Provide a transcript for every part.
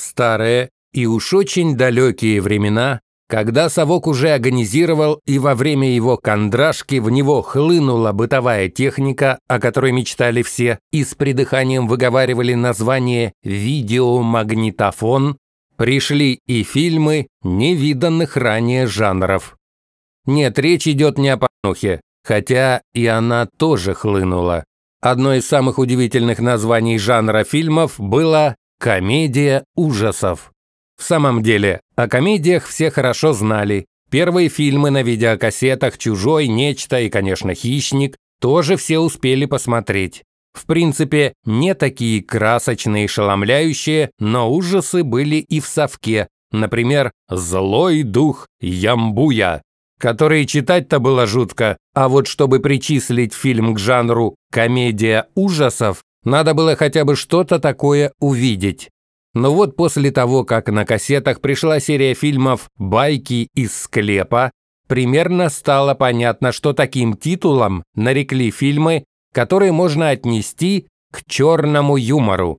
старые и уж очень далекие времена, когда совок уже организировал и во время его кондрашки в него хлынула бытовая техника, о которой мечтали все, и с придыханием выговаривали название «видеомагнитофон», пришли и фильмы невиданных ранее жанров. Нет, речь идет не о панухе, хотя и она тоже хлынула. Одно из самых удивительных названий жанра фильмов было Комедия ужасов. В самом деле, о комедиях все хорошо знали. Первые фильмы на видеокассетах «Чужой», «Нечто» и, конечно, «Хищник» тоже все успели посмотреть. В принципе, не такие красочные и шеломляющие, но ужасы были и в совке. Например, «Злой дух Ямбуя», который читать-то было жутко, а вот чтобы причислить фильм к жанру «комедия ужасов», надо было хотя бы что-то такое увидеть. Но вот после того, как на кассетах пришла серия фильмов «Байки из склепа», примерно стало понятно, что таким титулом нарекли фильмы, которые можно отнести к черному юмору.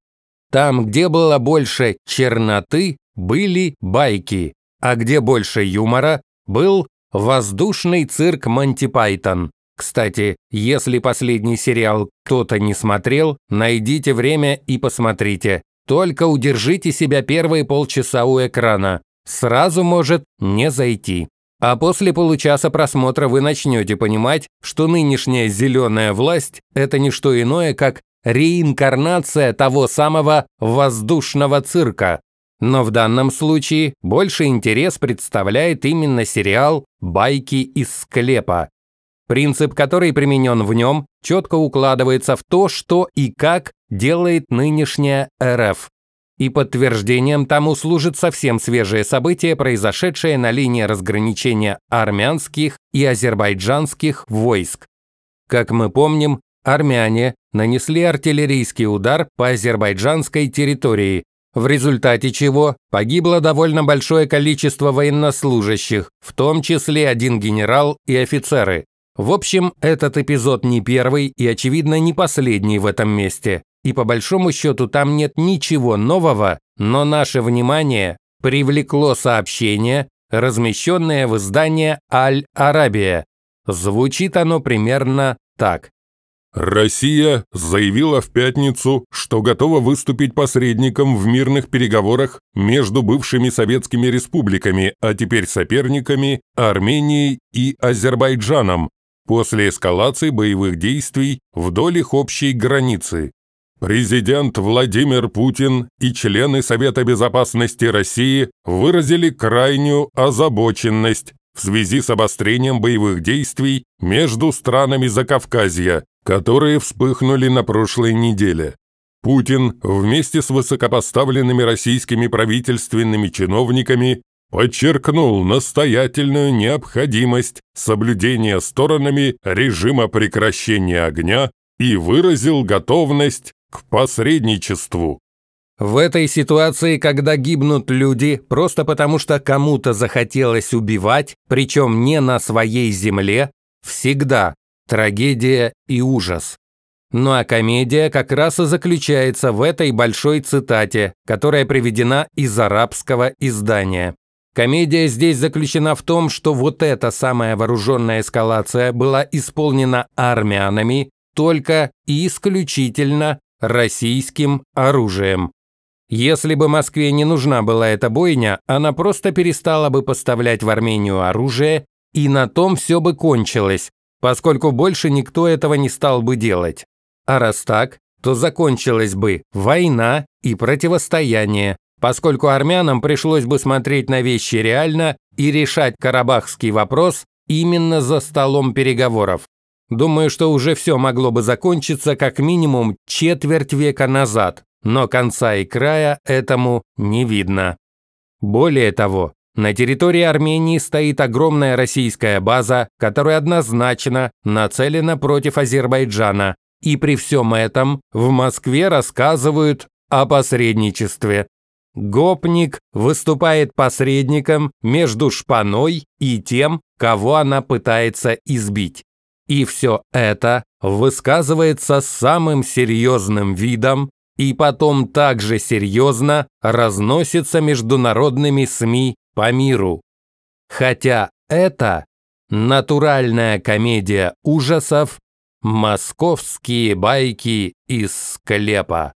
Там, где было больше черноты, были байки, а где больше юмора, был воздушный цирк Монти Пайтон. Кстати, если последний сериал кто-то не смотрел, найдите время и посмотрите. Только удержите себя первые полчаса у экрана. Сразу может не зайти. А после получаса просмотра вы начнете понимать, что нынешняя зеленая власть – это не что иное, как реинкарнация того самого воздушного цирка. Но в данном случае больше интерес представляет именно сериал «Байки из склепа», Принцип, который применен в нем, четко укладывается в то, что и как делает нынешняя РФ. И подтверждением тому служит совсем свежее событие, произошедшее на линии разграничения армянских и азербайджанских войск. Как мы помним, армяне нанесли артиллерийский удар по азербайджанской территории, в результате чего погибло довольно большое количество военнослужащих, в том числе один генерал и офицеры. В общем, этот эпизод не первый и, очевидно, не последний в этом месте. И по большому счету там нет ничего нового, но наше внимание привлекло сообщение, размещенное в издании «Аль-Арабия». Звучит оно примерно так. Россия заявила в пятницу, что готова выступить посредником в мирных переговорах между бывшими советскими республиками, а теперь соперниками Арменией и Азербайджаном после эскалации боевых действий вдоль их общей границы. Президент Владимир Путин и члены Совета безопасности России выразили крайнюю озабоченность в связи с обострением боевых действий между странами Закавказья, которые вспыхнули на прошлой неделе. Путин вместе с высокопоставленными российскими правительственными чиновниками подчеркнул настоятельную необходимость соблюдения сторонами режима прекращения огня и выразил готовность к посредничеству. В этой ситуации, когда гибнут люди просто потому, что кому-то захотелось убивать, причем не на своей земле, всегда трагедия и ужас. Ну а комедия как раз и заключается в этой большой цитате, которая приведена из арабского издания. Комедия здесь заключена в том, что вот эта самая вооруженная эскалация была исполнена армянами только и исключительно российским оружием. Если бы Москве не нужна была эта бойня, она просто перестала бы поставлять в Армению оружие, и на том все бы кончилось, поскольку больше никто этого не стал бы делать. А раз так, то закончилась бы война и противостояние, поскольку армянам пришлось бы смотреть на вещи реально и решать карабахский вопрос именно за столом переговоров. Думаю, что уже все могло бы закончиться как минимум четверть века назад, но конца и края этому не видно. Более того, на территории Армении стоит огромная российская база, которая однозначно нацелена против Азербайджана, и при всем этом в Москве рассказывают о посредничестве. Гопник выступает посредником между шпаной и тем, кого она пытается избить. И все это высказывается самым серьезным видом и потом также серьезно разносится международными СМИ по миру. Хотя это натуральная комедия ужасов «Московские байки из склепа».